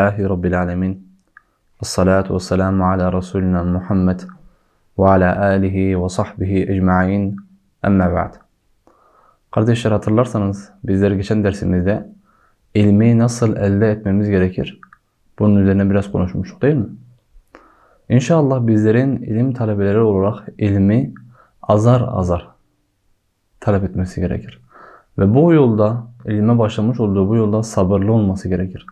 Elhamdülillahi Rabbil Alemin. Esselatu vesselamu ala Resulina Muhammed ve ala alihi ve sahbihi ecma'in emme ba'd. Kardeşler hatırlarsanız bizler geçen dersimizde ilmi nasıl elde etmemiz gerekir? Bunun üzerine biraz konuşmuştuk değil mi? İnşallah bizlerin ilim talebeleri olarak ilmi azar azar talep etmesi gerekir. Ve bu yolda ilme başlamış olduğu bu yolda sabırlı olması gerekir.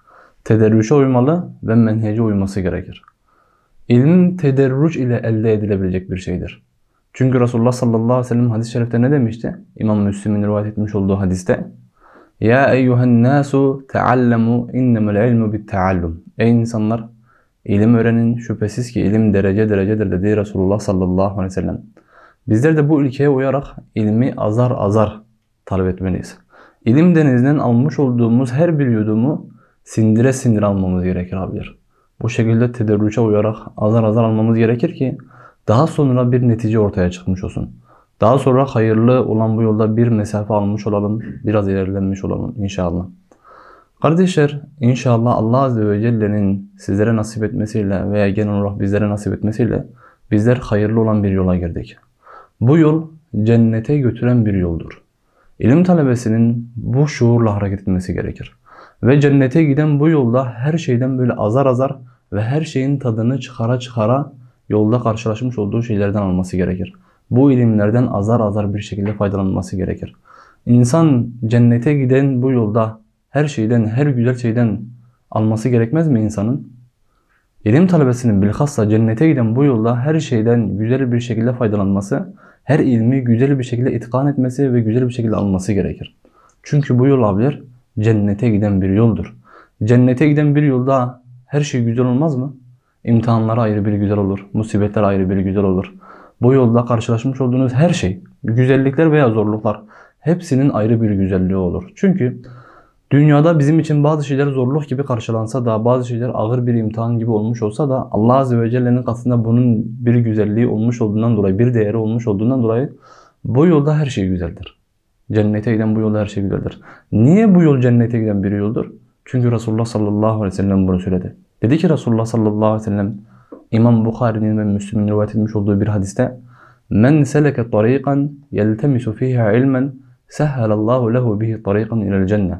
Tederrüşe uymalı ve menhece uyması gerekir. İlim tederrüç ile elde edilebilecek bir şeydir. Çünkü Resulullah sallallahu aleyhi ve sellem hadis-i şerifte ne demişti? İmam Müslim'in rivayet etmiş olduğu hadiste. Ya eyyühen nasu teallemu innemel ilmu bit teallum. Ey insanlar ilim öğrenin şüphesiz ki ilim derece derecedir dedi Resulullah sallallahu aleyhi ve sellem. Bizler de bu ülkeye uyarak ilmi azar azar talep etmeliyiz. İlim denizinden almış olduğumuz her bir yudumu sindire sindire almamız gerekir abiler. Bu şekilde tedarüce uyarak azar azar almamız gerekir ki daha sonra bir netice ortaya çıkmış olsun. Daha sonra hayırlı olan bu yolda bir mesafe almış olalım, biraz ilerlenmiş olalım inşallah. Kardeşler inşallah Allah Azze ve Celle'nin sizlere nasip etmesiyle veya genel olarak bizlere nasip etmesiyle bizler hayırlı olan bir yola girdik. Bu yol cennete götüren bir yoldur. İlim talebesinin bu şuurla hareket etmesi gerekir. Ve cennete giden bu yolda her şeyden böyle azar azar ve her şeyin tadını çıkara çıkara yolda karşılaşmış olduğu şeylerden alması gerekir. Bu ilimlerden azar azar bir şekilde faydalanması gerekir. İnsan cennete giden bu yolda her şeyden, her güzel şeyden alması gerekmez mi insanın? İlim talebesinin bilhassa cennete giden bu yolda her şeyden güzel bir şekilde faydalanması, her ilmi güzel bir şekilde itkan etmesi ve güzel bir şekilde alması gerekir. Çünkü bu yol abiler cennete giden bir yoldur. Cennete giden bir yolda her şey güzel olmaz mı? İmtihanlara ayrı bir güzel olur. Musibetler ayrı bir güzel olur. Bu yolda karşılaşmış olduğunuz her şey, güzellikler veya zorluklar hepsinin ayrı bir güzelliği olur. Çünkü dünyada bizim için bazı şeyler zorluk gibi karşılansa da bazı şeyler ağır bir imtihan gibi olmuş olsa da Allah Azze ve Celle'nin katında bunun bir güzelliği olmuş olduğundan dolayı, bir değeri olmuş olduğundan dolayı bu yolda her şey güzeldir. Cennete giden bu yolda her şey güzeldir. Niye bu yol cennete giden bir yoldur? Çünkü Resulullah sallallahu aleyhi ve sellem bunu söyledi. Dedi ki Resulullah sallallahu aleyhi ve sellem İmam Bukhari'nin ve Müslim'in rivayet etmiş olduğu bir hadiste Men seleke tariqan yeltemisu fiha ilmen sehhalallahu lehu bihi tariqan ilel cenne.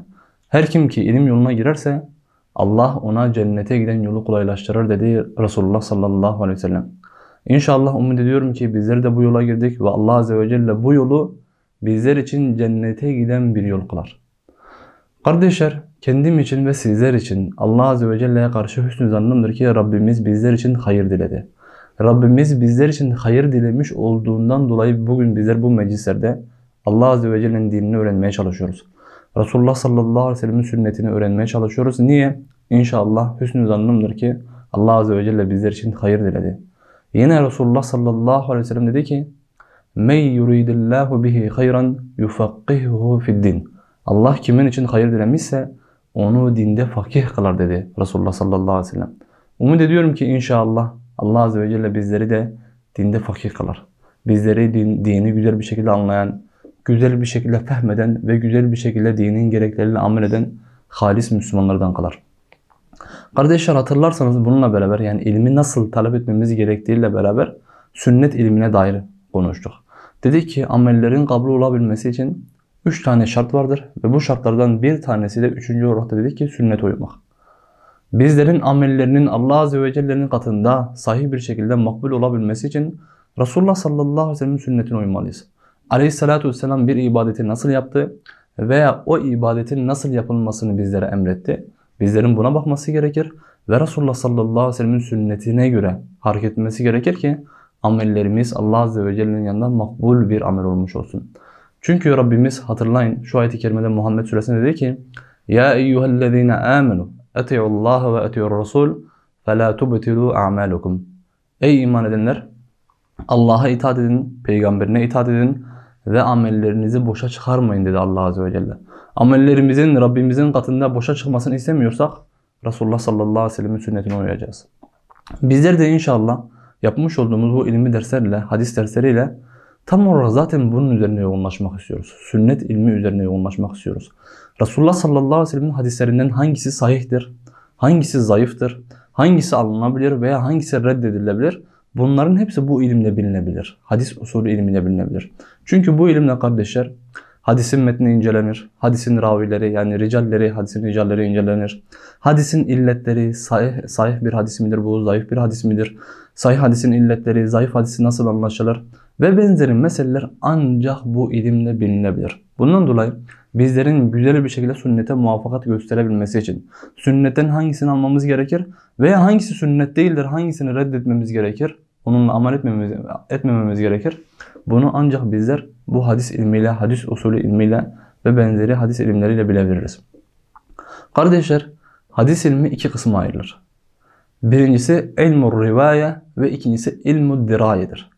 Her kim ki ilim yoluna girerse Allah ona cennete giden yolu kolaylaştırır dedi Resulullah sallallahu aleyhi ve sellem. İnşallah umut ediyorum ki bizler de bu yola girdik ve Allah azze ve celle bu yolu bizler için cennete giden bir yol kılar. Kardeşler, kendim için ve sizler için Allah Azze ve Celle'ye karşı hüsnü zannımdır ki Rabbimiz bizler için hayır diledi. Rabbimiz bizler için hayır dilemiş olduğundan dolayı bugün bizler bu meclislerde Allah Azze ve Celle'nin dinini öğrenmeye çalışıyoruz. Resulullah sallallahu aleyhi ve sellem'in sünnetini öğrenmeye çalışıyoruz. Niye? İnşallah hüsnü zannımdır ki Allah Azze ve Celle bizler için hayır diledi. Yine Resulullah sallallahu aleyhi ve sellem dedi ki Men yuridillahu bihi hayran yufakkihuhu Din Allah kimin için hayır dilemişse onu dinde fakih kılar dedi Resulullah sallallahu aleyhi ve sellem. Umut ediyorum ki inşallah Allah azze ve celle bizleri de dinde fakih kılar. Bizleri din, dini güzel bir şekilde anlayan, güzel bir şekilde fehmeden ve güzel bir şekilde dinin Gereklerini amel eden halis Müslümanlardan kılar. Kardeşler hatırlarsanız bununla beraber yani ilmi nasıl talep etmemiz gerektiğiyle beraber sünnet ilmine dair konuştuk. Dedi ki amellerin kabul olabilmesi için 3 tane şart vardır ve bu şartlardan bir tanesi de 3. olarak da dedi ki sünnet uymak. Bizlerin amellerinin Allah Azze ve Celle'nin katında sahih bir şekilde makbul olabilmesi için Resulullah sallallahu aleyhi ve sellem'in sünnetine uymalıyız. Aleyhissalatu vesselam bir ibadeti nasıl yaptı veya o ibadetin nasıl yapılmasını bizlere emretti. Bizlerin buna bakması gerekir ve Resulullah sallallahu aleyhi ve sellem'in sünnetine göre hareket etmesi gerekir ki amellerimiz Allah Azze ve Celle'nin yanında makbul bir amel olmuş olsun. Çünkü Rabbimiz hatırlayın şu ayet-i kerimede Muhammed suresinde dedi ki Ya eyyühellezine amenu eti'u Allah ve eti'u Rasul, فَلَا تُبْتِلُوا اَعْمَالُكُمْ Ey iman edenler! Allah'a itaat edin, peygamberine itaat edin ve amellerinizi boşa çıkarmayın dedi Allah Azze ve Celle. Amellerimizin Rabbimizin katında boşa çıkmasını istemiyorsak Resulullah sallallahu aleyhi ve sellem'in sünnetine uyacağız. Bizler de inşallah yapmış olduğumuz bu ilmi derslerle, hadis dersleriyle tam olarak zaten bunun üzerine yoğunlaşmak istiyoruz. Sünnet ilmi üzerine yoğunlaşmak istiyoruz. Resulullah sallallahu aleyhi ve sellem'in hadislerinden hangisi sahihtir, hangisi zayıftır, hangisi alınabilir veya hangisi reddedilebilir? Bunların hepsi bu ilimle bilinebilir. Hadis usulü ilmiyle bilinebilir. Çünkü bu ilimle kardeşler hadisin metni incelenir. Hadisin ravileri yani ricalleri, hadisin ricalleri incelenir. Hadisin illetleri, sahih, sahih bir hadis midir bu, zayıf bir hadis midir? sahih hadisin illetleri, zayıf hadisi nasıl anlaşılır ve benzeri meseleler ancak bu ilimle bilinebilir. Bundan dolayı bizlerin güzel bir şekilde sünnete muvaffakat gösterebilmesi için sünnetten hangisini almamız gerekir veya hangisi sünnet değildir, hangisini reddetmemiz gerekir, onunla amel etmememiz, etmememiz gerekir. Bunu ancak bizler bu hadis ilmiyle, hadis usulü ilmiyle ve benzeri hadis ilimleriyle bilebiliriz. Kardeşler, hadis ilmi iki kısma ayrılır. Birincisi ilmu rivaye ve ikincisi ilmu dirayedir.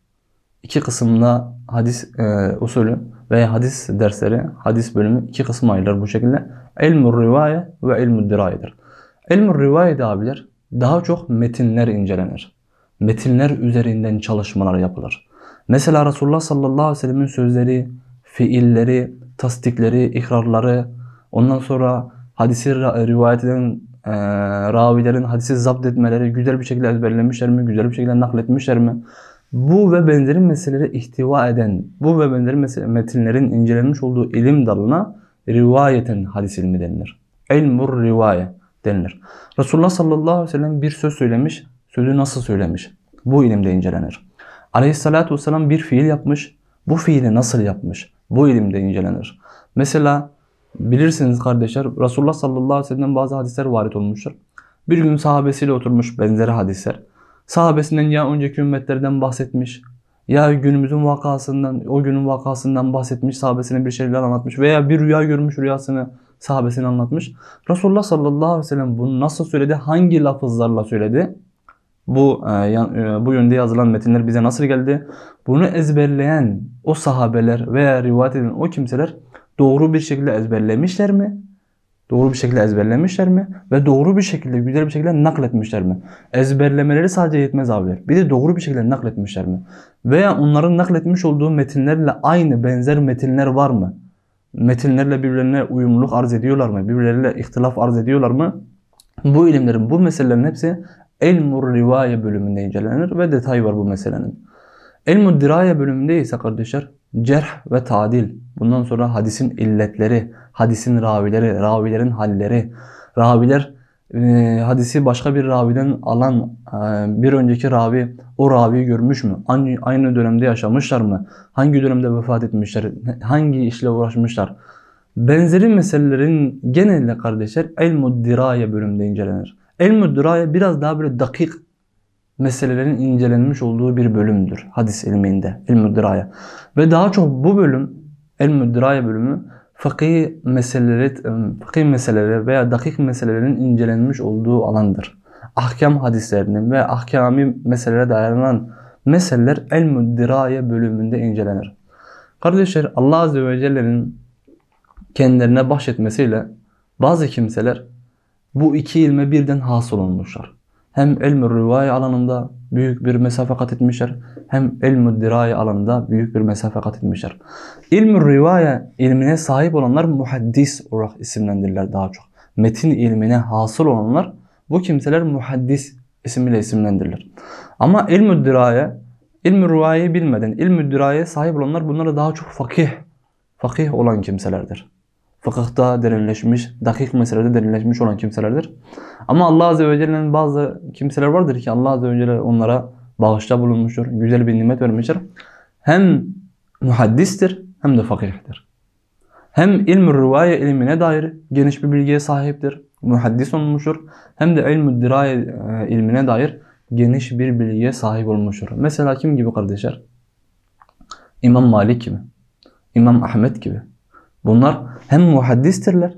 İki kısımda hadis e, usulü veya hadis dersleri, hadis bölümü iki kısma ayrılır bu şekilde. İlmu rivaye ve ilmu dirayedir. İlmu rivaye de abiler daha çok metinler incelenir. Metinler üzerinden çalışmalar yapılır. Mesela Resulullah sallallahu aleyhi ve sellemin sözleri, fiilleri, tasdikleri, ikrarları, ondan sonra hadisi rivayet eden e, ravilerin hadisi zapt etmeleri güzel bir şekilde ezberlemişler mi, güzel bir şekilde nakletmişler mi? Bu ve benzeri meseleleri ihtiva eden, bu ve benzeri metinlerin incelenmiş olduğu ilim dalına rivayeten hadis ilmi denilir. İlmur rivaye denilir. Resulullah sallallahu aleyhi ve sellem bir söz söylemiş, sözü nasıl söylemiş? Bu ilimde incelenir. Aleyhissalatu vesselam bir fiil yapmış, bu fiili nasıl yapmış? Bu ilimde incelenir. Mesela Bilirsiniz kardeşler Resulullah sallallahu aleyhi ve sellem'den bazı hadisler varit olmuştur. Bir gün sahabesiyle oturmuş benzeri hadisler. Sahabesinden ya önceki ümmetlerden bahsetmiş ya günümüzün vakasından, o günün vakasından bahsetmiş, sahabesine bir şeyler anlatmış veya bir rüya görmüş rüyasını sahabesine anlatmış. Resulullah sallallahu aleyhi ve sellem bunu nasıl söyledi, hangi lafızlarla söyledi? Bu e, e bu yönde yazılan metinler bize nasıl geldi? Bunu ezberleyen o sahabeler veya rivayet eden o kimseler doğru bir şekilde ezberlemişler mi? Doğru bir şekilde ezberlemişler mi? Ve doğru bir şekilde, güzel bir şekilde nakletmişler mi? Ezberlemeleri sadece yetmez abi. Bir de doğru bir şekilde nakletmişler mi? Veya onların nakletmiş olduğu metinlerle aynı benzer metinler var mı? Metinlerle birbirlerine uyumluluk arz ediyorlar mı? Birbirleriyle ihtilaf arz ediyorlar mı? Bu ilimlerin, bu meselelerin hepsi Elmur Rivaye bölümünde incelenir ve detay var bu meselenin. Elmur Diraye bölümünde ise kardeşler cerh ve tadil. Bundan sonra hadisin illetleri, hadisin ravileri, ravilerin halleri, raviler e, hadisi başka bir raviden alan e, bir önceki ravi o raviyi görmüş mü? Aynı, aynı dönemde yaşamışlar mı? Hangi dönemde vefat etmişler? Hangi işle uğraşmışlar? Benzeri meselelerin genelde kardeşler el-muddiraye bölümde incelenir. El-muddiraye biraz daha böyle dakik meselelerin incelenmiş olduğu bir bölümdür. Hadis ilminde, ilm diraya. Ve daha çok bu bölüm, ilm diraya bölümü fıkıh meseleleri, fıkıh meseleleri veya dakik meselelerin incelenmiş olduğu alandır. Ahkam hadislerinin ve ahkami meselelere dayanan meseleler ilm diraya bölümünde incelenir. Kardeşler Allah Azze ve Celle'nin kendilerine bahşetmesiyle bazı kimseler bu iki ilme birden hasıl olmuşlar hem ilm rivayet alanında büyük bir mesafe kat etmişler. Hem ilm diraye alanında büyük bir mesafe kat etmişler. ilm rivayet ilmine sahip olanlar muhaddis olarak isimlendirirler daha çok. Metin ilmine hasıl olanlar bu kimseler muhaddis isimle isimlendirilir. Ama ilm diraye, ilm rivayeyi bilmeden ilm diraye sahip olanlar bunlara daha çok fakih, fakih olan kimselerdir fıkıhta derinleşmiş, dakik meselede derinleşmiş olan kimselerdir. Ama Allah Azze ve Celle'nin bazı kimseler vardır ki Allah Azze ve Celle onlara bağışta bulunmuştur, güzel bir nimet vermiştir. Hem muhaddistir hem de fakihtir. Hem ilm rivaye ilmine dair geniş bir bilgiye sahiptir, muhaddis olmuştur. Hem de ilm diraye e, ilmine dair geniş bir bilgiye sahip olmuştur. Mesela kim gibi kardeşler? İmam Malik gibi, İmam Ahmet gibi, Bunlar hem muhaddistirler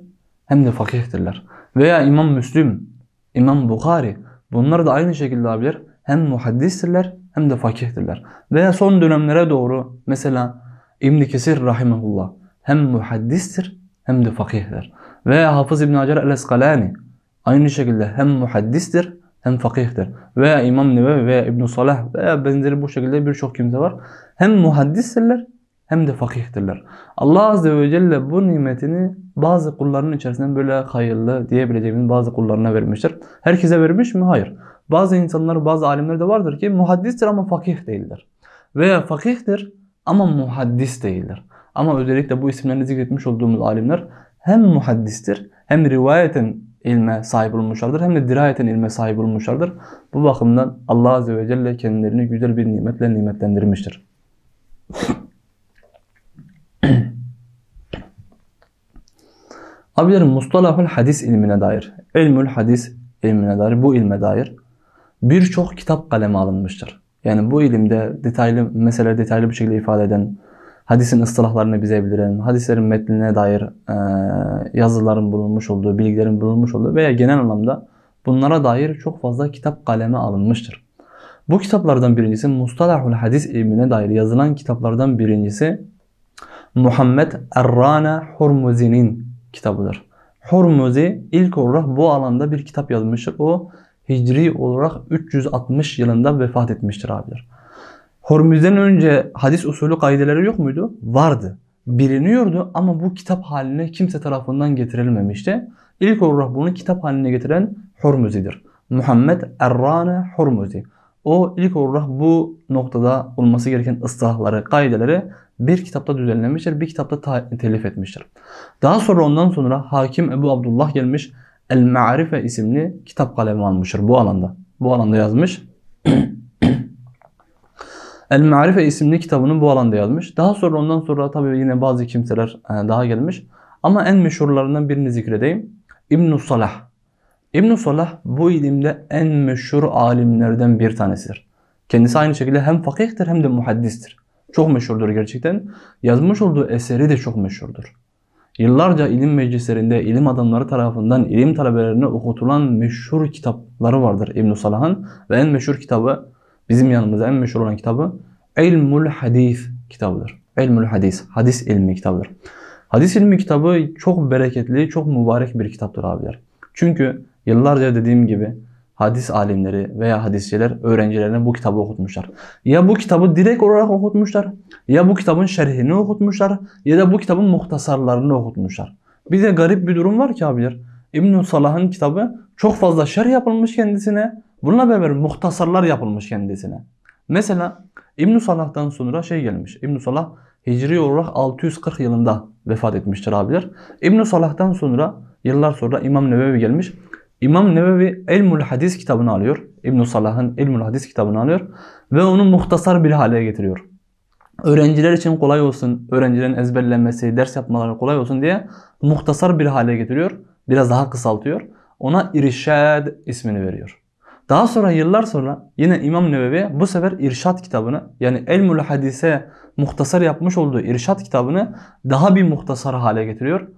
hem de fakihtirler. Veya İmam Müslüm, İmam Bukhari bunlar da aynı şekilde abiler hem muhaddistirler hem de fakihtirler. Veya son dönemlere doğru mesela ibn Kesir rahimahullah hem muhaddistir hem de fakihtir. Veya Hafız İbn Hacer el-Eskalani aynı şekilde hem muhaddistir hem fakihtir. Veya İmam Nebevi veya İbn Salah veya benzeri bu şekilde birçok kimse var. Hem muhaddistirler hem de fakihtirler. Allah Azze ve Celle bu nimetini bazı kullarının içerisinden böyle hayırlı diyebileceğimiz bazı kullarına vermiştir. Herkese vermiş mi? Hayır. Bazı insanlar, bazı alimler de vardır ki muhaddistir ama fakih değildir. Veya fakihtir ama muhaddis değildir. Ama özellikle bu isimlerini zikretmiş olduğumuz alimler hem muhaddistir hem rivayeten ilme sahip olmuşlardır hem de dirayeten ilme sahip olmuşlardır. Bu bakımdan Allah Azze ve Celle kendilerini güzel bir nimetle nimetlendirmiştir. Abilerim mustalahul hadis ilmine dair, ilmül hadis ilmine dair, bu ilme dair birçok kitap kaleme alınmıştır. Yani bu ilimde detaylı mesele detaylı bir şekilde ifade eden, hadisin ıslahlarını bize bildiren, hadislerin metnine dair e, yazıların bulunmuş olduğu, bilgilerin bulunmuş olduğu veya genel anlamda bunlara dair çok fazla kitap kaleme alınmıştır. Bu kitaplardan birincisi Mustalahul Hadis ilmine dair yazılan kitaplardan birincisi Muhammed Errana Hurmuzi'nin kitabıdır. Hormuzi ilk olarak bu alanda bir kitap yazmıştır. O Hicri olarak 360 yılında vefat etmiştir abiler. Hormuz'den önce hadis usulü kaideleri yok muydu? Vardı. Biliniyordu ama bu kitap haline kimse tarafından getirilmemişti. İlk olarak bunu kitap haline getiren Hormuzi'dir. Muhammed Errane Hormuzi. O ilk olarak bu noktada olması gereken ıslahları, kaideleri bir kitapta düzenlenmiştir, bir kitapta telif etmiştir. Daha sonra ondan sonra hakim Ebu Abdullah gelmiş El Ma'arife isimli kitap kalemi almıştır bu alanda. Bu alanda yazmış. El Ma'arife isimli kitabını bu alanda yazmış. Daha sonra ondan sonra tabii yine bazı kimseler e, daha gelmiş. Ama en meşhurlarından birini zikredeyim. ibn Salah. ibn Salah bu ilimde en meşhur alimlerden bir tanesidir. Kendisi aynı şekilde hem fakihtir hem de muhaddistir. Çok meşhurdur gerçekten. Yazmış olduğu eseri de çok meşhurdur. Yıllarca ilim meclislerinde ilim adamları tarafından ilim talebelerine okutulan meşhur kitapları vardır ibn Salah'ın. Ve en meşhur kitabı, bizim yanımızda en meşhur olan kitabı İlmul Hadis kitabıdır. İlmul Hadis, hadis ilmi kitabıdır. Hadis ilmi kitabı çok bereketli, çok mübarek bir kitaptır abiler. Çünkü yıllarca dediğim gibi hadis alimleri veya hadisçiler öğrencilerine bu kitabı okutmuşlar. Ya bu kitabı direkt olarak okutmuşlar, ya bu kitabın şerhini okutmuşlar, ya da bu kitabın muhtasarlarını okutmuşlar. Bir de garip bir durum var ki abiler. ibn Salah'ın kitabı çok fazla şerh yapılmış kendisine. Bununla beraber muhtasarlar yapılmış kendisine. Mesela ibn Salah'tan sonra şey gelmiş. ibn Salah Hicri olarak 640 yılında vefat etmiştir abiler. ibn Salah'tan sonra yıllar sonra İmam Nevevi gelmiş İmam Nevevi Elmul Hadis kitabını alıyor. ibn Salah'ın Elmul Hadis kitabını alıyor. Ve onu muhtasar bir hale getiriyor. Öğrenciler için kolay olsun, öğrencilerin ezberlenmesi, ders yapmaları kolay olsun diye muhtasar bir hale getiriyor. Biraz daha kısaltıyor. Ona İrşad ismini veriyor. Daha sonra yıllar sonra yine İmam Nevevi bu sefer İrşad kitabını yani Elmul Hadis'e muhtasar yapmış olduğu İrşad kitabını daha bir muhtasar hale getiriyor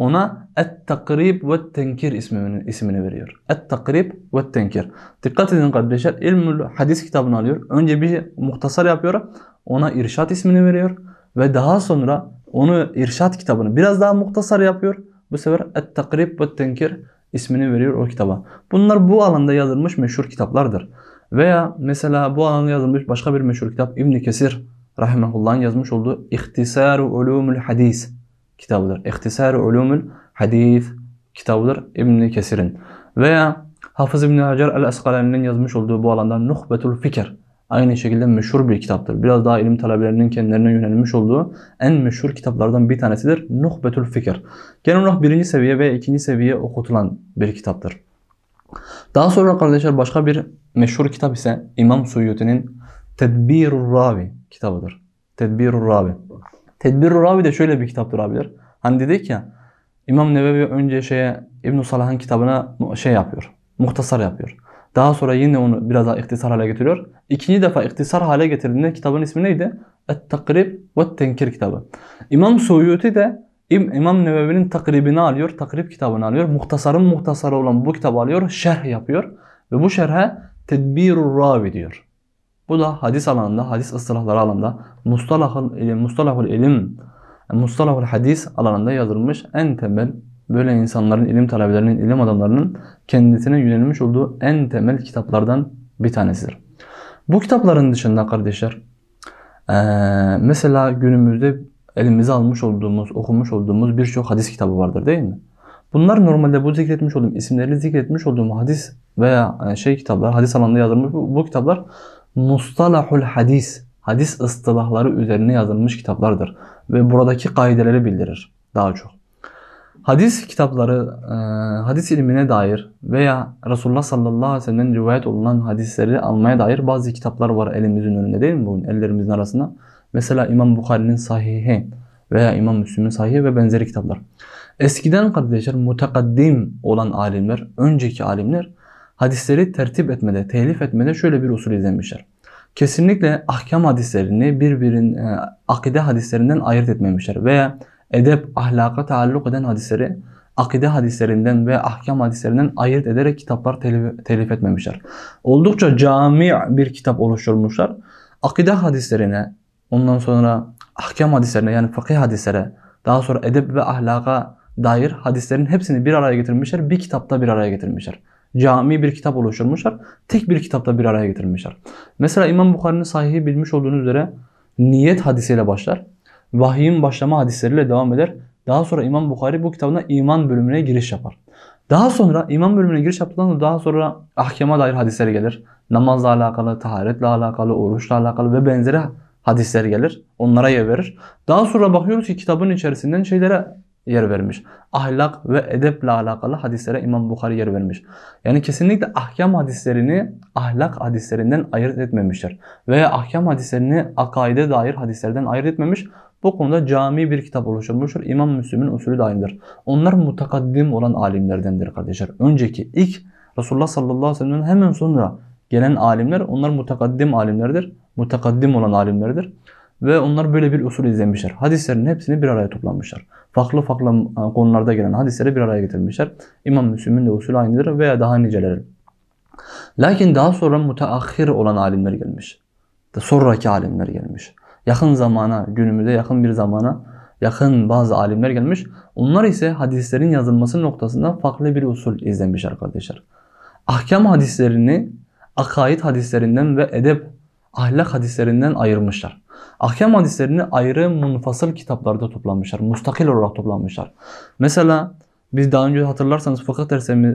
ona et-takrib ve tenkir ismini, ismini veriyor. Et-takrib ve tenkir. Dikkat edin kardeşler ilmül hadis kitabını alıyor. Önce bir muhtasar yapıyor. Ona irşat ismini veriyor. Ve daha sonra onu irşat kitabını biraz daha muhtasar yapıyor. Bu sefer et-takrib ve tenkir ismini veriyor o kitaba. Bunlar bu alanda yazılmış meşhur kitaplardır. Veya mesela bu alanda yazılmış başka bir meşhur kitap İbn Kesir rahimahullah'ın yazmış olduğu İhtisaru Ulumul Hadis kitabıdır. İhtisar Ulumul Hadis kitabıdır İbn Kesir'in. Veya Hafız İbn Hacer el-Eskalani'nin yazmış olduğu bu alanda Nuhbetul Fikr aynı şekilde meşhur bir kitaptır. Biraz daha ilim talebelerinin kendilerine yönelmiş olduğu en meşhur kitaplardan bir tanesidir Nuhbetül Fikr. Genel olarak birinci seviye ve ikinci seviye okutulan bir kitaptır. Daha sonra kardeşler başka bir meşhur kitap ise İmam Suyuti'nin Tedbirur Ravi kitabıdır. Tedbirur Ravi. Tedbir Ravi de şöyle bir kitaptır abiler. Hani dedik ya İmam Nevevi önce şeye İbn Salah'ın kitabına şey yapıyor. Muhtasar yapıyor. Daha sonra yine onu biraz daha iktisar hale getiriyor. İkinci defa iktisar hale getirdiğinde kitabın ismi neydi? Et-Takrib ve Tenkir kitabı. İmam Suyuti de İm İmam Nevevi'nin takribini alıyor, takrib kitabını alıyor. Muhtasarın muhtasarı olan bu kitabı alıyor, şerh yapıyor. Ve bu şerhe Tedbirur Ravi diyor. Bu da hadis alanında, hadis ıslahları alanında mustalahul ilim, mustalahul ilim, mustalahul hadis alanında yazılmış en temel böyle insanların, ilim talebelerinin, ilim adamlarının kendisine yönelmiş olduğu en temel kitaplardan bir tanesidir. Bu kitapların dışında kardeşler mesela günümüzde elimize almış olduğumuz, okumuş olduğumuz birçok hadis kitabı vardır değil mi? Bunlar normalde bu zikretmiş olduğum, isimleri zikretmiş olduğum hadis veya şey kitaplar, hadis alanında yazılmış bu, bu kitaplar Mustalahul hadis, hadis ıstılahları üzerine yazılmış kitaplardır ve buradaki kaideleri bildirir daha çok. Hadis kitapları, e, hadis ilmine dair veya Resulullah sallallahu aleyhi ve sellem'den rivayet olunan hadisleri almaya dair bazı kitaplar var elimizin önünde değil mi bugün ellerimizin arasında? Mesela İmam Bukhari'nin Sahihi veya İmam Müslim'in Sahihi ve benzeri kitaplar. Eskiden kardeşler mutakaddim olan alimler, önceki alimler hadisleri tertip etmede, telif etmede şöyle bir usul izlemişler. Kesinlikle ahkam hadislerini birbirin e, akide hadislerinden ayırt etmemişler veya edep, ahlaka taalluk eden hadisleri akide hadislerinden ve ahkam hadislerinden ayırt ederek kitaplar telif, telif etmemişler. Oldukça cami bir kitap oluşturmuşlar. Akide hadislerine, ondan sonra ahkam hadislerine yani fakih hadislere, daha sonra edep ve ahlaka dair hadislerin hepsini bir araya getirmişler, bir kitapta bir araya getirmişler cami bir kitap oluşturmuşlar. Tek bir kitapta bir araya getirmişler. Mesela İmam Bukhari'nin sahihi bilmiş olduğunuz üzere niyet hadisiyle başlar. Vahyin başlama hadisleriyle devam eder. Daha sonra İmam Bukhari bu kitabına iman bölümüne giriş yapar. Daha sonra iman bölümüne giriş yaptıktan sonra daha sonra ahkama dair hadisler gelir. Namazla alakalı, taharetle alakalı, oruçla alakalı ve benzeri hadisler gelir. Onlara yer verir. Daha sonra bakıyoruz ki kitabın içerisinden şeylere yer vermiş. Ahlak ve edeple alakalı hadislere İmam Bukhari yer vermiş. Yani kesinlikle ahkam hadislerini ahlak hadislerinden ayırt etmemişler Veya ahkam hadislerini akaide dair hadislerden ayırt etmemiş. Bu konuda cami bir kitap oluşturmuştur. İmam Müslim'in usulü daimdir. Onlar mutakaddim olan alimlerdendir kardeşler. Önceki ilk Resulullah sallallahu aleyhi ve sellem'den hemen sonra gelen alimler onlar mutakaddim alimlerdir. Mutakaddim olan alimlerdir. Ve onlar böyle bir usul izlemişler. Hadislerin hepsini bir araya toplanmışlar. Farklı farklı e, konularda gelen hadisleri bir araya getirmişler. İmam Müslim'in de usulü aynıdır veya daha niceleri. Lakin daha sonra müteahhir olan alimler gelmiş. Sonraki alimler gelmiş. Yakın zamana, günümüze yakın bir zamana yakın bazı alimler gelmiş. Onlar ise hadislerin yazılması noktasında farklı bir usul izlemiş arkadaşlar. Ahkam hadislerini akaid hadislerinden ve edep, ahlak hadislerinden ayırmışlar. Ahkam hadislerini ayrı munfasıl kitaplarda toplanmışlar. Mustakil olarak toplanmışlar. Mesela biz daha önce hatırlarsanız fıkıh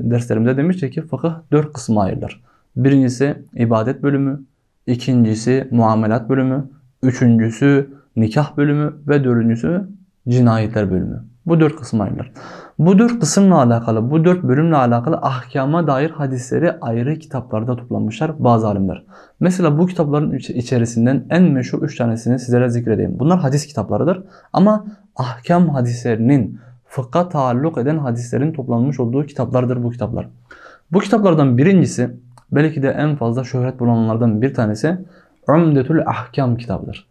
derslerimde demiştik ki fıkıh dört kısma ayrılır. Birincisi ibadet bölümü, ikincisi muamelat bölümü, üçüncüsü nikah bölümü ve dördüncüsü cinayetler bölümü. Bu dört kısma ayrılır. Bu dört kısımla alakalı, bu dört bölümle alakalı ahkama dair hadisleri ayrı kitaplarda toplanmışlar bazı alimler. Mesela bu kitapların içerisinden en meşhur üç tanesini sizlere zikredeyim. Bunlar hadis kitaplarıdır ama ahkam hadislerinin fıkha taalluk eden hadislerin toplanmış olduğu kitaplardır bu kitaplar. Bu kitaplardan birincisi belki de en fazla şöhret bulanlardan bir tanesi Umdetül Ahkam kitabıdır.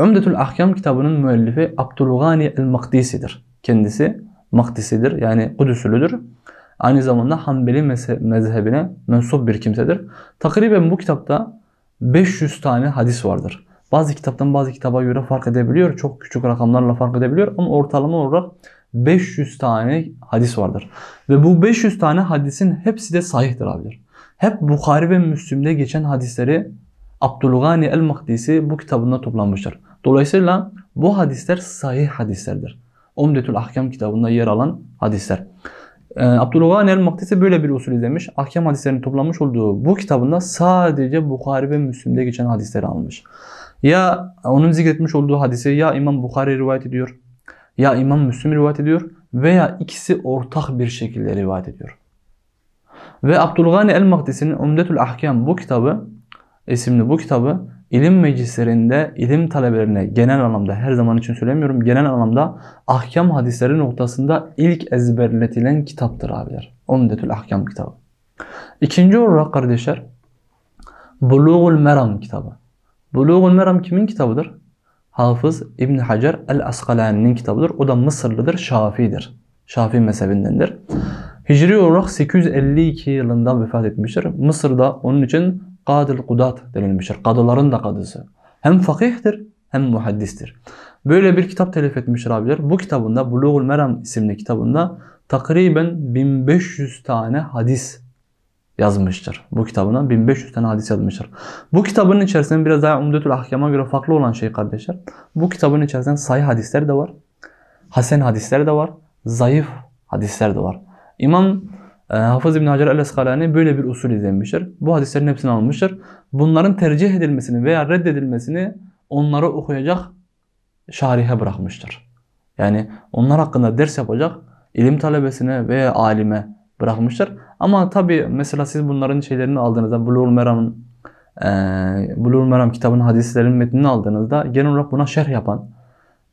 Umdetül Ahkam kitabının müellifi Abdülgani el-Makdisi'dir. Kendisi Makdisidir. Yani Kudüsülüdür. Aynı zamanda Hanbeli mezhebine mensup bir kimsedir. Takriben bu kitapta 500 tane hadis vardır. Bazı kitaptan bazı kitaba göre fark edebiliyor. Çok küçük rakamlarla fark edebiliyor. Ama ortalama olarak 500 tane hadis vardır. Ve bu 500 tane hadisin hepsi de sahihtir abiler. Hep Bukhari ve Müslim'de geçen hadisleri Abdülgani el-Makdisi bu kitabında toplanmıştır. Dolayısıyla bu hadisler sahih hadislerdir. Omdetül Ahkam kitabında yer alan hadisler. E, ee, Abdülgani el-Maktisi böyle bir usul izlemiş. Ahkam hadislerini toplamış olduğu bu kitabında sadece Bukhari ve Müslim'de geçen hadisleri almış. Ya onun zikretmiş olduğu hadisi ya İmam Bukhari rivayet ediyor ya İmam Müslim rivayet ediyor veya ikisi ortak bir şekilde rivayet ediyor. Ve Abdülgani el Makdis'in Umdetül Ahkam bu kitabı isimli bu kitabı ilim meclislerinde ilim talebelerine genel anlamda her zaman için söylemiyorum genel anlamda ahkam hadisleri noktasında ilk ezberletilen kitaptır abiler. Onun Umdetül Ahkam kitabı. İkinci olarak kardeşler Buluğul Meram kitabı. Buluğul Meram kimin kitabıdır? Hafız İbn Hacer el Asqalani'nin kitabıdır. O da Mısırlıdır, Şafi'dir. Şafi mezhebindendir. Hicri olarak 852 yılında vefat etmiştir. Mısır'da onun için kadil Kudat denilmiştir. Kadıların da kadısı. Hem fakihtir hem muhaddistir. Böyle bir kitap telif etmiştir abiler. Bu kitabında Bulugul Meram isimli kitabında takriben 1500 tane hadis yazmıştır. Bu kitabına 1500 tane hadis yazmıştır. Bu kitabın içerisinde biraz daha Umdetül Ahkam'a göre farklı olan şey kardeşler. Bu kitabın içerisinde sayı hadisler de var. Hasen hadisler de var. Zayıf hadisler de var. İmam ee, Hafız İbn Hacer el-Eskalani böyle bir usul izlemiştir. Bu hadislerin hepsini almıştır. Bunların tercih edilmesini veya reddedilmesini onları okuyacak şarihe bırakmıştır. Yani onlar hakkında ders yapacak ilim talebesine veya alime bırakmıştır. Ama tabi mesela siz bunların şeylerini aldığınızda Bulur Meram e, Bulur Meram kitabının hadislerin metnini aldığınızda genel olarak buna şerh yapan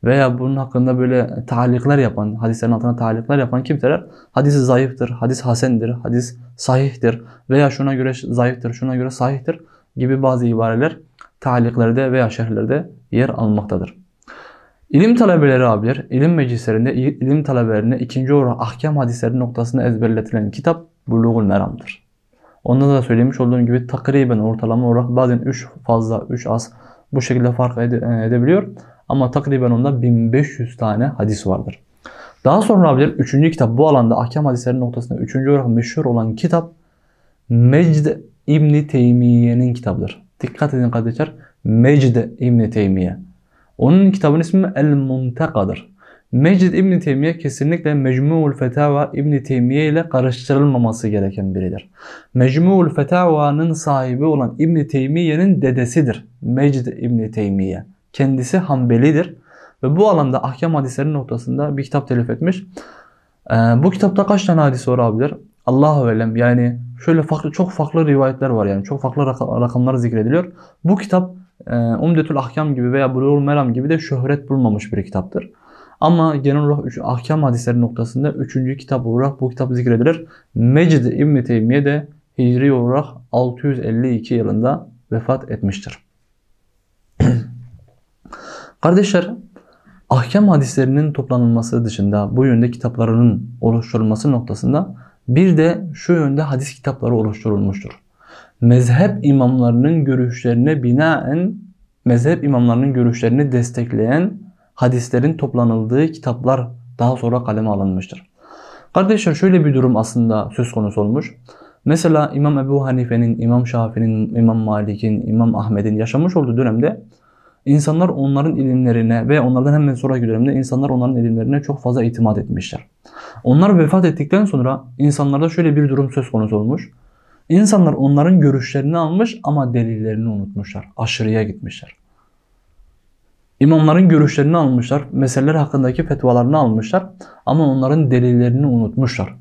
veya bunun hakkında böyle talikler yapan, hadislerin altına talikler yapan kimseler hadis zayıftır, hadis hasendir, hadis sahihtir veya şuna göre zayıftır, şuna göre sahihtir gibi bazı ibareler taliklerde veya şerhlerde yer almaktadır. İlim talebeleri abiler, ilim meclislerinde ilim talebelerine ikinci olarak ahkam hadisleri noktasında ezberletilen kitap Bulugul Meram'dır. Onda da söylemiş olduğum gibi takriben ortalama olarak bazen 3 fazla, 3 az bu şekilde fark ede edebiliyor. Ama takriben onda 1500 tane hadis vardır. Daha sonra abiler üçüncü kitap bu alanda ahkam hadislerinin noktasında üçüncü olarak meşhur olan kitap Mecd İbni Teymiye'nin kitabıdır. Dikkat edin kardeşler. Mecd İbni Teymiye. Onun kitabının ismi El Muntaka'dır. Mecid İbni Teymiye kesinlikle Mecmu'ul Fetava İbni Teymiye ile karıştırılmaması gereken biridir. Mecmu'ul Fetava'nın sahibi olan İbni Teymiye'nin dedesidir. Mecid İbni Teymiye. Kendisi Hanbelidir. Ve bu alanda ahkam hadisleri noktasında bir kitap telif etmiş. Ee, bu kitapta kaç tane hadis var abiler? Allahu Alem yani şöyle farklı çok farklı rivayetler var yani çok farklı rakamlar zikrediliyor. Bu kitap e, Umdetül Ahkam gibi veya Bulul Meram gibi de şöhret bulmamış bir kitaptır. Ama genel olarak üç, ahkam hadisleri noktasında üçüncü kitap olarak bu kitap zikredilir. Mecid İbn Teymiye de Hicri olarak 652 yılında vefat etmiştir. Kardeşler, ahkam hadislerinin toplanılması dışında bu yönde kitaplarının oluşturulması noktasında bir de şu yönde hadis kitapları oluşturulmuştur. Mezhep imamlarının görüşlerine binaen mezhep imamlarının görüşlerini destekleyen hadislerin toplanıldığı kitaplar daha sonra kaleme alınmıştır. Kardeşler şöyle bir durum aslında söz konusu olmuş. Mesela İmam Ebu Hanife'nin, İmam Şafii'nin, İmam Malik'in, İmam Ahmet'in yaşamış olduğu dönemde İnsanlar onların ilimlerine ve onlardan hemen sonraki dönemde insanlar onların ilimlerine çok fazla itimat etmişler. Onlar vefat ettikten sonra insanlarda şöyle bir durum söz konusu olmuş. İnsanlar onların görüşlerini almış ama delillerini unutmuşlar. Aşırıya gitmişler. İmamların görüşlerini almışlar, meseleler hakkındaki fetvalarını almışlar ama onların delillerini unutmuşlar.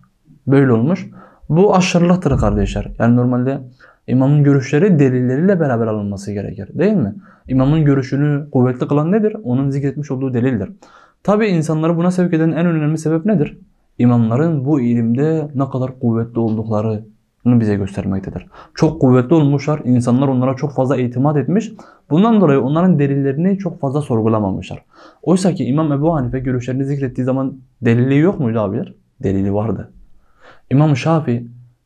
Böyle olmuş. Bu aşırılıktır kardeşler. Yani normalde İmamın görüşleri delilleriyle beraber alınması gerekir değil mi? İmamın görüşünü kuvvetli kılan nedir? Onun zikretmiş olduğu delildir. Tabi insanları buna sevk eden en önemli sebep nedir? İmamların bu ilimde ne kadar kuvvetli olduklarını bize göstermektedir. Çok kuvvetli olmuşlar. İnsanlar onlara çok fazla itimat etmiş. Bundan dolayı onların delillerini çok fazla sorgulamamışlar. Oysa ki İmam Ebu Hanife görüşlerini zikrettiği zaman delili yok muydu abiler? Delili vardı. İmam Şafii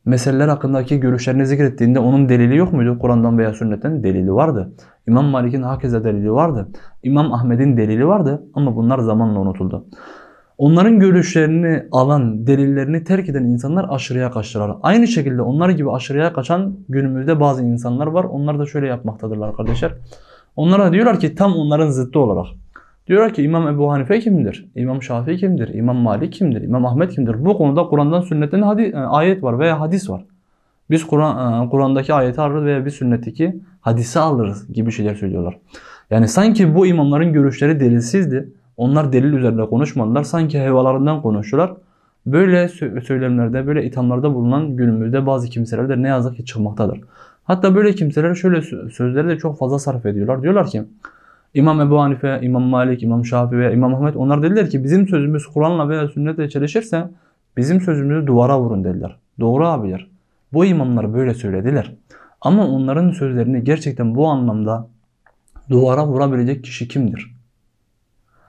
meseleler hakkındaki görüşlerini zikrettiğinde onun delili yok muydu? Kur'an'dan veya sünnetten delili vardı. İmam Malik'in hakeza delili vardı. İmam Ahmet'in delili vardı ama bunlar zamanla unutuldu. Onların görüşlerini alan, delillerini terk eden insanlar aşırıya kaçtılar. Aynı şekilde onlar gibi aşırıya kaçan günümüzde bazı insanlar var. Onlar da şöyle yapmaktadırlar kardeşler. Onlara diyorlar ki tam onların zıttı olarak. Diyorlar ki İmam Ebu Hanife kimdir? İmam Şafii kimdir? İmam Malik kimdir? İmam Ahmet kimdir? Bu konuda Kur'an'dan sünnetten e, ayet var veya hadis var. Biz Kur'an e, Kur'an'daki ayeti alırız veya bir sünnetteki hadisi alırız gibi şeyler söylüyorlar. Yani sanki bu imamların görüşleri delilsizdi. Onlar delil üzerinde konuşmadılar. Sanki hevalarından konuştular. Böyle söylemlerde, böyle ithamlarda bulunan günümüzde bazı kimseler de ne yazık ki çıkmaktadır. Hatta böyle kimseler şöyle sözleri de çok fazla sarf ediyorlar. Diyorlar ki İmam Ebu Hanife, İmam Malik, İmam Şafii ve İmam Ahmet onlar dediler ki bizim sözümüz Kur'an'la veya sünnetle çelişirse bizim sözümüzü duvara vurun dediler. Doğru abiler. Bu imamlar böyle söylediler. Ama onların sözlerini gerçekten bu anlamda duvara vurabilecek kişi kimdir?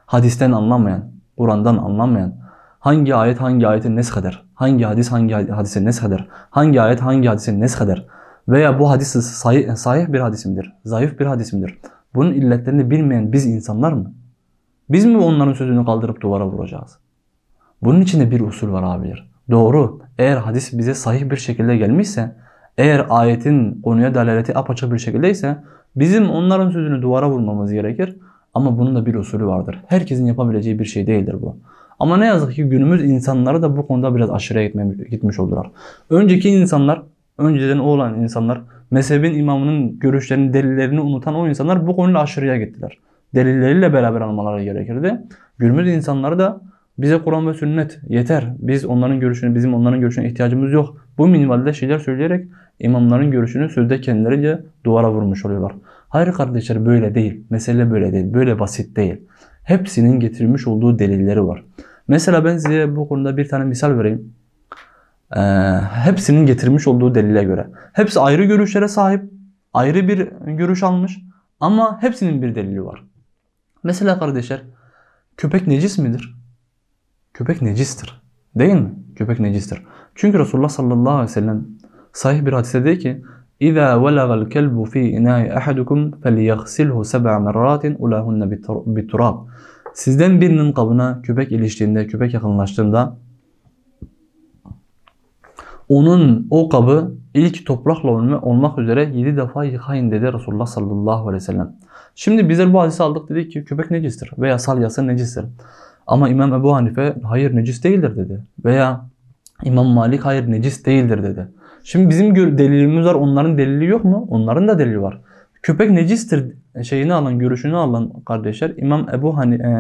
Hadisten anlamayan, Kur'an'dan anlamayan, hangi ayet hangi ayetin ayeti neskeder, hangi hadis hangi hadisin hadise neskeder, hangi ayet hangi hadisin hadise neskeder veya bu hadis sahih, sahih bir hadis midir, zayıf bir hadis midir? Bunun illetlerini bilmeyen biz insanlar mı? Biz mi onların sözünü kaldırıp duvara vuracağız? Bunun içinde bir usul var abiler. Doğru. Eğer hadis bize sahih bir şekilde gelmişse, eğer ayetin konuya delaleti apaçık bir şekilde ise, bizim onların sözünü duvara vurmamız gerekir. Ama bunun da bir usulü vardır. Herkesin yapabileceği bir şey değildir bu. Ama ne yazık ki günümüz insanları da bu konuda biraz aşırıya gitmiş oldular. Önceki insanlar, önceden olan insanlar mezhebin imamının görüşlerini, delillerini unutan o insanlar bu konuyla aşırıya gittiler. Delilleriyle beraber almaları gerekirdi. Günümüz insanları da bize Kur'an ve sünnet yeter. Biz onların görüşünü, bizim onların görüşüne ihtiyacımız yok. Bu minimalde şeyler söyleyerek imamların görüşünü sözde kendilerince duvara vurmuş oluyorlar. Hayır kardeşler böyle değil. Mesele böyle değil. Böyle basit değil. Hepsinin getirmiş olduğu delilleri var. Mesela ben size bu konuda bir tane misal vereyim e, hepsinin getirmiş olduğu delile göre. Hepsi ayrı görüşlere sahip, ayrı bir görüş almış ama hepsinin bir delili var. Mesela kardeşler, köpek necis midir? Köpek necistir. Değil mi? Köpek necistir. Çünkü Resulullah sallallahu aleyhi ve sellem sahih bir hadise diyor ki اِذَا وَلَغَ الْكَلْبُ ف۪ي اِنَاءِ اَحَدُكُمْ فَلْيَغْسِلْهُ سَبْعَ مَرَّاتٍ اُلَهُنَّ بِتُرَابٍ Sizden birinin kabına köpek iliştiğinde, köpek yakınlaştığında onun o kabı ilk toprakla olmak üzere 7 defa yıkayın dedi Resulullah sallallahu aleyhi ve sellem. Şimdi bizler bu hadisi aldık dedik ki köpek necistir veya salyası necistir. Ama İmam Ebu Hanife hayır necis değildir dedi. Veya İmam Malik hayır necis değildir dedi. Şimdi bizim delilimiz var onların delili yok mu? Onların da delili var. Köpek necistir şeyini alan, görüşünü alan kardeşler İmam Ebu Hani, e,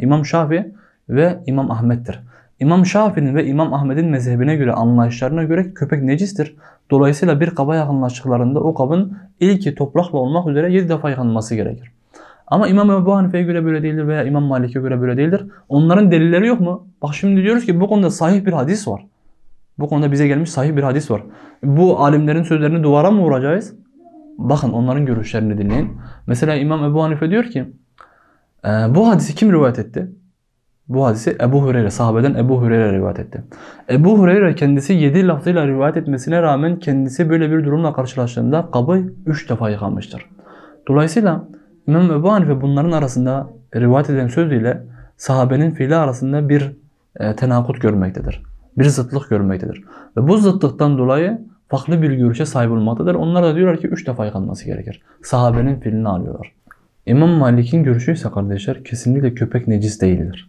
İmam Şafi ve İmam Ahmet'tir. İmam Şafii'nin ve İmam Ahmet'in mezhebine göre anlayışlarına göre köpek necistir. Dolayısıyla bir kaba yakınlaştıklarında o kabın ilki toprakla olmak üzere 7 defa yıkanması gerekir. Ama İmam Ebu Hanife'ye göre böyle değildir veya İmam Malik'e göre böyle değildir. Onların delilleri yok mu? Bak şimdi diyoruz ki bu konuda sahih bir hadis var. Bu konuda bize gelmiş sahih bir hadis var. Bu alimlerin sözlerini duvara mı vuracağız? Bakın onların görüşlerini dinleyin. Mesela İmam Ebu Hanife diyor ki bu hadisi kim rivayet etti? Bu hadisi Ebu Hureyre, sahabeden Ebu Hureyre rivayet etti. Ebu Hureyre kendisi 7 lafzıyla rivayet etmesine rağmen kendisi böyle bir durumla karşılaştığında kabı 3 defa yıkanmıştır. Dolayısıyla İmam Ebu Hanife bunların arasında rivayet eden sözüyle sahabenin fiili arasında bir e, tenakut görmektedir. Bir zıtlık görmektedir. Ve bu zıtlıktan dolayı farklı bir görüşe sahip olmaktadır. Onlar da diyorlar ki 3 defa yıkanması gerekir. Sahabenin fiilini alıyorlar. İmam Malik'in görüşü ise kardeşler kesinlikle köpek necis değildir.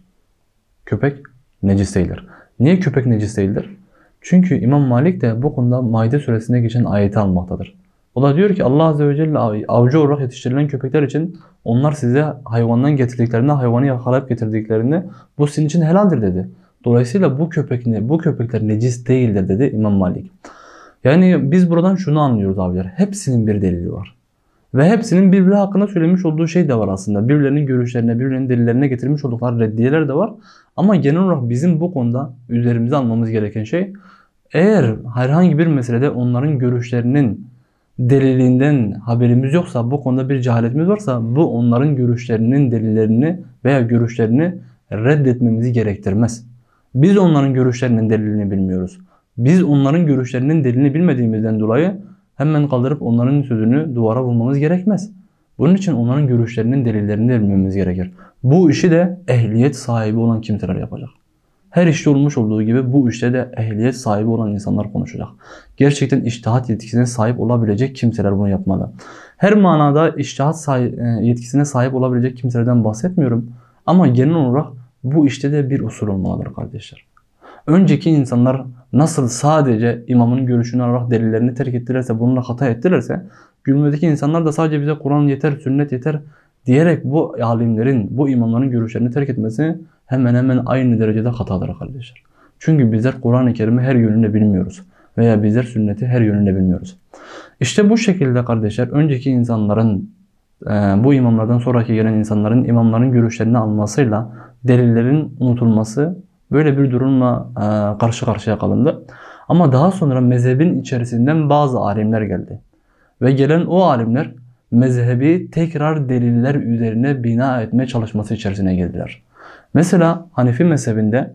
Köpek necis değildir. Niye köpek necis değildir? Çünkü İmam Malik de bu konuda Maide suresinde geçen ayeti almaktadır. O da diyor ki Allah Azze ve Celle avcı olarak yetiştirilen köpekler için onlar size hayvandan getirdiklerinde, hayvanı yakalayıp getirdiklerinde bu sizin için helaldir dedi. Dolayısıyla bu köpek ne, bu köpekler necis değildir dedi İmam Malik. Yani biz buradan şunu anlıyoruz abiler. Hepsinin bir delili var. Ve hepsinin birbiri hakkında söylemiş olduğu şey de var aslında. Birbirlerinin görüşlerine, birbirlerinin delillerine getirmiş oldukları reddiyeler de var. Ama genel olarak bizim bu konuda üzerimize almamız gereken şey eğer herhangi bir meselede onların görüşlerinin delilinden haberimiz yoksa, bu konuda bir cehaletimiz varsa bu onların görüşlerinin delillerini veya görüşlerini reddetmemizi gerektirmez. Biz onların görüşlerinin delilini bilmiyoruz. Biz onların görüşlerinin delilini bilmediğimizden dolayı hemen kaldırıp onların sözünü duvara vurmamız gerekmez. Bunun için onların görüşlerinin delillerini vermemiz gerekir. Bu işi de ehliyet sahibi olan kimseler yapacak. Her işte olmuş olduğu gibi bu işte de ehliyet sahibi olan insanlar konuşacak. Gerçekten iştihat yetkisine sahip olabilecek kimseler bunu yapmalı. Her manada iştihat e, yetkisine sahip olabilecek kimselerden bahsetmiyorum. Ama genel olarak bu işte de bir usul olmalıdır kardeşler önceki insanlar nasıl sadece imamın görüşünü alarak delillerini terk ettilerse, bununla hata ettilerse günümüzdeki insanlar da sadece bize Kur'an yeter, sünnet yeter diyerek bu alimlerin, bu imamların görüşlerini terk etmesi hemen hemen aynı derecede hatadır kardeşler. Çünkü bizler Kur'an-ı Kerim'i her yönünde bilmiyoruz. Veya bizler sünneti her yönünde bilmiyoruz. İşte bu şekilde kardeşler önceki insanların e, bu imamlardan sonraki gelen insanların imamların görüşlerini almasıyla delillerin unutulması Böyle bir durumla e, karşı karşıya kalındı. Ama daha sonra mezhebin içerisinden bazı alimler geldi. Ve gelen o alimler mezhebi tekrar deliller üzerine bina etme çalışması içerisine girdiler. Mesela Hanefi mezhebinde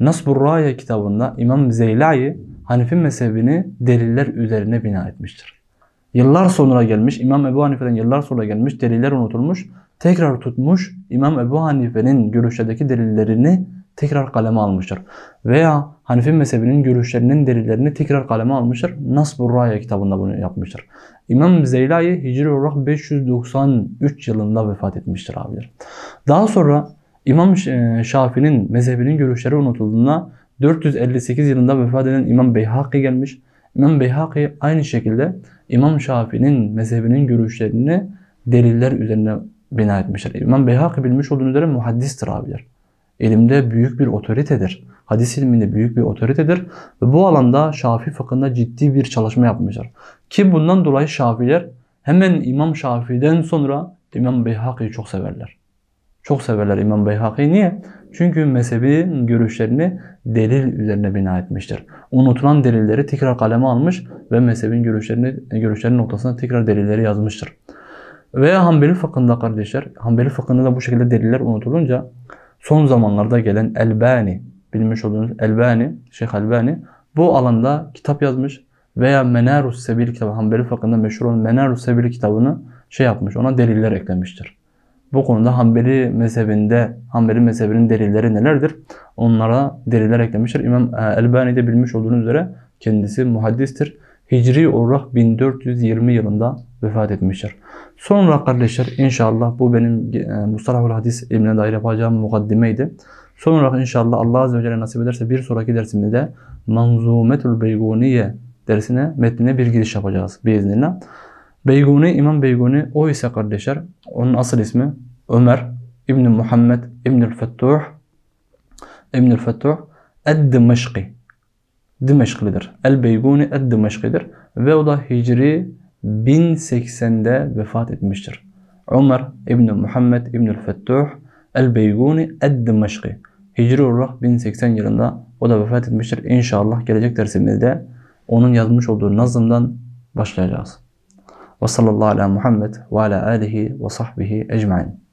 Nasburraya kitabında İmam Zeylai Hanefi mezhebini deliller üzerine bina etmiştir. Yıllar sonra gelmiş, İmam Ebu Hanife'den yıllar sonra gelmiş, deliller unutulmuş, tekrar tutmuş İmam Ebu Hanife'nin görüşlerdeki delillerini tekrar kaleme almıştır. Veya Hanefi mezhebinin görüşlerinin delillerini tekrar kaleme almıştır. Nasbur Raya kitabında bunu yapmıştır. İmam Zeylai Hicri olarak 593 yılında vefat etmiştir abiler. Daha sonra İmam e, Şafi'nin mezhebinin görüşleri unutulduğunda 458 yılında vefat eden İmam Beyhaki gelmiş. İmam Beyhaki aynı şekilde İmam Şafi'nin mezhebinin görüşlerini deliller üzerine bina etmiştir. İmam Beyhaki bilmiş olduğunu üzere muhaddistir abiler ilimde büyük bir otoritedir. Hadis ilminde büyük bir otoritedir ve bu alanda Şafii fıkhında ciddi bir çalışma yapmışlar. Ki bundan dolayı Şafiler hemen İmam Şafii'den sonra İmam Beyhaki'yi çok severler. Çok severler İmam Beyhaki'yi. Niye? Çünkü mezhebi görüşlerini delil üzerine bina etmiştir. Unutulan delilleri tekrar kaleme almış ve mezhebin görüşlerini, görüşlerinin noktasına tekrar delilleri yazmıştır. Veya Hanbeli fıkhında kardeşler, Hanbeli fıkhında da bu şekilde deliller unutulunca son zamanlarda gelen Elbani, bilmiş olduğunuz Elbani, Şeyh Elbani bu alanda kitap yazmış veya Menarus Sebil kitabı, Hanbeli hakkında meşhur olan Menarus Sebil kitabını şey yapmış, ona deliller eklemiştir. Bu konuda Hanbeli mezhebinde, Hanbeli mezhebinin delilleri nelerdir? Onlara deliller eklemiştir. İmam e, Elbani de bilmiş olduğunuz üzere kendisi muhaddistir. Hicri olarak 1420 yılında vefat etmiştir. Sonra kardeşler inşallah bu benim e, Mustalahul Hadis ilmine dair yapacağım mukaddimeydi. Sonra inşallah Allah Azze ve Celle nasip ederse bir sonraki dersimde de Manzumetul Beyguniye dersine, metnine bir giriş yapacağız biiznillah. Beyguni, İmam Beyguni o ise kardeşler, onun asıl ismi Ömer İbn Muhammed İbnül Fettuh İbnül Fettuh Ed-Dımışki Dimeşklidir. El Beyguni Ed Dimeşkidir. Ve o da Hicri 1080'de vefat etmiştir. Umar İbn Muhammed İbn Fettuh El Beyguni Ed Dimeşki. Hicri olarak 1080 yılında o da vefat etmiştir. İnşallah gelecek dersimizde onun yazmış olduğu nazımdan başlayacağız. Ve sallallahu ala Muhammed ve ala alihi ve sahbihi ecmain.